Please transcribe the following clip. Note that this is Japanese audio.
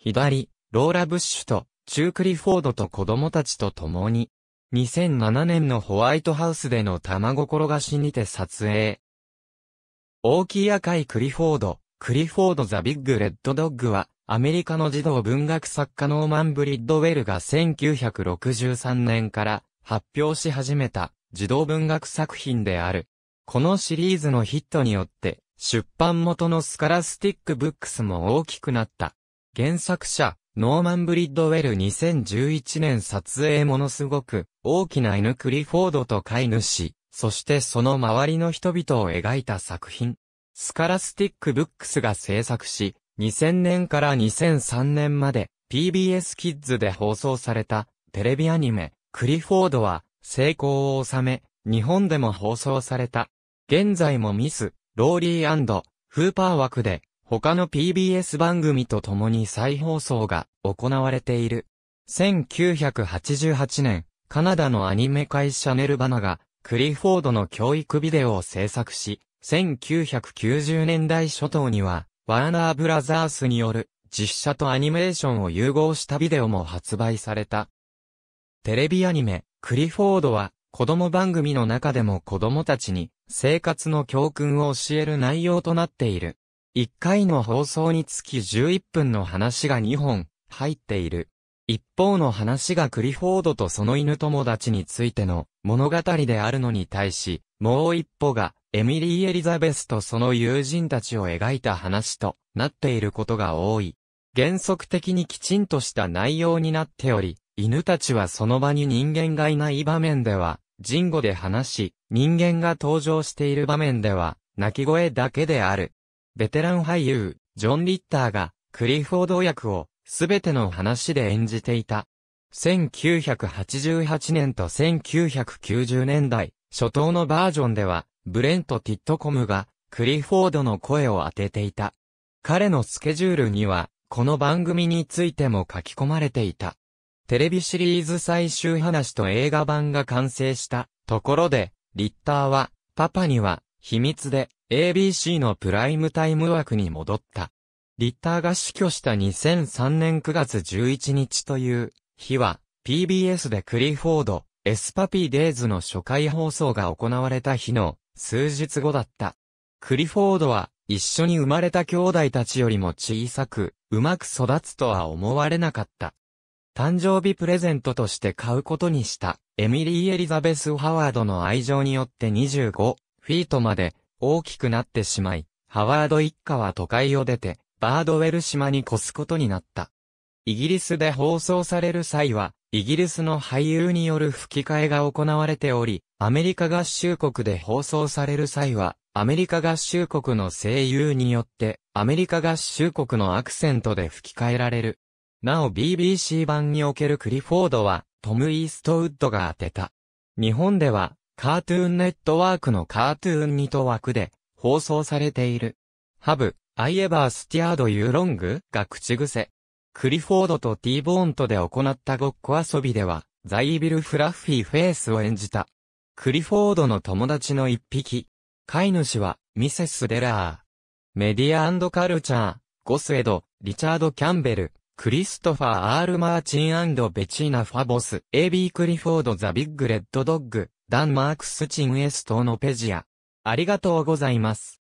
左、ローラ・ブッシュと、チュークリフォードと子供たちと共に、2007年のホワイトハウスでの卵転がしにて撮影。大きい赤いクリフォード、クリフォード・ザ・ビッグ・レッド・ドッグは、アメリカの児童文学作家ノーマン・ブリッドウェルが1963年から発表し始めた児童文学作品である。このシリーズのヒットによって、出版元のスカラスティック・ブックスも大きくなった。原作者、ノーマン・ブリッドウェル2011年撮影ものすごく大きな犬クリフォードと飼い主、そしてその周りの人々を描いた作品。スカラスティック・ブックスが制作し、2000年から2003年まで PBS キッズで放送されたテレビアニメ、クリフォードは成功を収め、日本でも放送された。現在もミス、ローリーフーパー枠で他の PBS 番組と共に再放送が行われている。1988年、カナダのアニメ会社ネルバナが、クリフォードの教育ビデオを制作し、1990年代初頭には、ワーナーブラザースによる実写とアニメーションを融合したビデオも発売された。テレビアニメ、クリフォードは、子供番組の中でも子供たちに生活の教訓を教える内容となっている。1回の放送につき11分の話が2本入っている。一方の話がクリフォードとその犬友達についての物語であるのに対し、もう一歩がエミリー・エリザベスとその友人たちを描いた話となっていることが多い。原則的にきちんとした内容になっており、犬たちはその場に人間がいない場面では、人語で話し、人間が登場している場面では、泣き声だけである。ベテラン俳優、ジョン・リッターが、クリフォード役を、すべての話で演じていた。1988年と1990年代、初頭のバージョンでは、ブレント・ティットコムが、クリフォードの声を当てていた。彼のスケジュールには、この番組についても書き込まれていた。テレビシリーズ最終話と映画版が完成したところで、リッターは、パパには、秘密で、ABC のプライムタイム枠に戻った。リッターが死去した2003年9月11日という日は、PBS でクリフォード、エスパピーデイズの初回放送が行われた日の数日後だった。クリフォードは一緒に生まれた兄弟たちよりも小さく、うまく育つとは思われなかった。誕生日プレゼントとして買うことにした、エミリー・エリザベス・ハワードの愛情によって25フィートまで大きくなってしまい、ハワード一家は都会を出て、バードウェル島に越すことになった。イギリスで放送される際は、イギリスの俳優による吹き替えが行われており、アメリカ合衆国で放送される際は、アメリカ合衆国の声優によって、アメリカ合衆国のアクセントで吹き替えられる。なお BBC 版におけるクリフォードは、トム・イーストウッドが当てた。日本では、カートゥーンネットワークのカートゥーンニと枠で放送されている。ハブ、アイエバースティアードユーロングが口癖。クリフォードとティーボーンとで行ったごっこ遊びでは、ザイービル・フラッフィー・フェイスを演じた。クリフォードの友達の一匹。飼い主は、ミセス・デラー。メディアカルチャー、ゴスエド、リチャード・キャンベル、クリストファー・アール・マーチンベチーナ・ファボス、AB・ クリフォード・ザ・ビッグ・レッド・ドッグ、ダンマークスチンエストーのペジア。ありがとうございます。